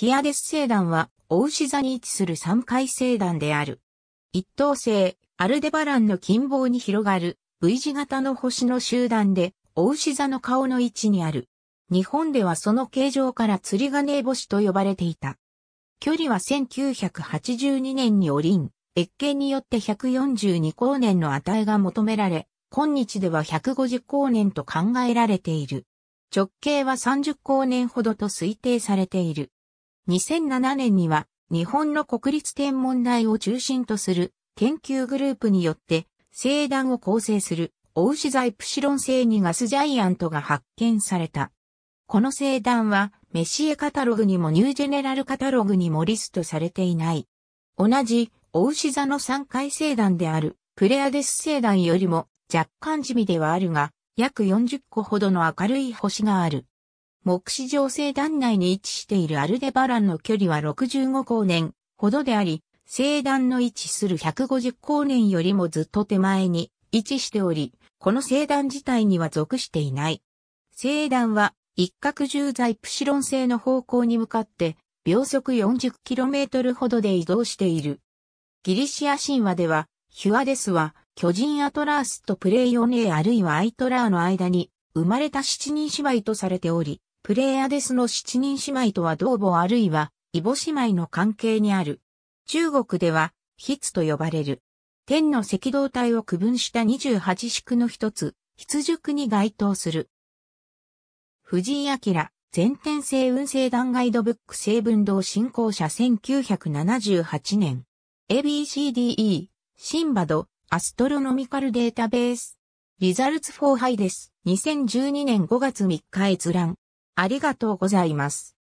ヒアデス星団は、大牛座に位置する三回星団である。一等星、アルデバランの近傍に広がる V 字型の星の集団で、大牛座の顔の位置にある。日本ではその形状から釣り金星と呼ばれていた。距離は1982年にオリン、越見によって142光年の値が求められ、今日では150光年と考えられている。直径は30光年ほどと推定されている。2007年には日本の国立天文台を中心とする研究グループによって星団を構成するウ牛座イプシロン星にガスジャイアントが発見された。この星団はメシエカタログにもニュージェネラルカタログにもリストされていない。同じウ牛座の3回星団であるプレアデス星団よりも若干地味ではあるが約40個ほどの明るい星がある。目視上星団内に位置しているアルデバランの距離は65光年ほどであり、星団の位置する150光年よりもずっと手前に位置しており、この星団自体には属していない。星団は一角重在プシロン星の方向に向かって秒速 40km ほどで移動している。ギリシア神話では、ヒュアデスは巨人アトラースとプレイオネーあるいはアイトラーの間に生まれた七人芝居とされており、プレイアデスの七人姉妹とは同母あるいは、異母姉妹の関係にある。中国では、筆と呼ばれる。天の赤道帯を区分した二十八宿の一つ、筆塾に該当する。藤井明、全天性運勢団ガイドブック成分同振興者1978年。ABCDE、シンバド、アストロノミカルデータベース。リザルツフォーハイです。2012年5月3日閲覧。ありがとうございます。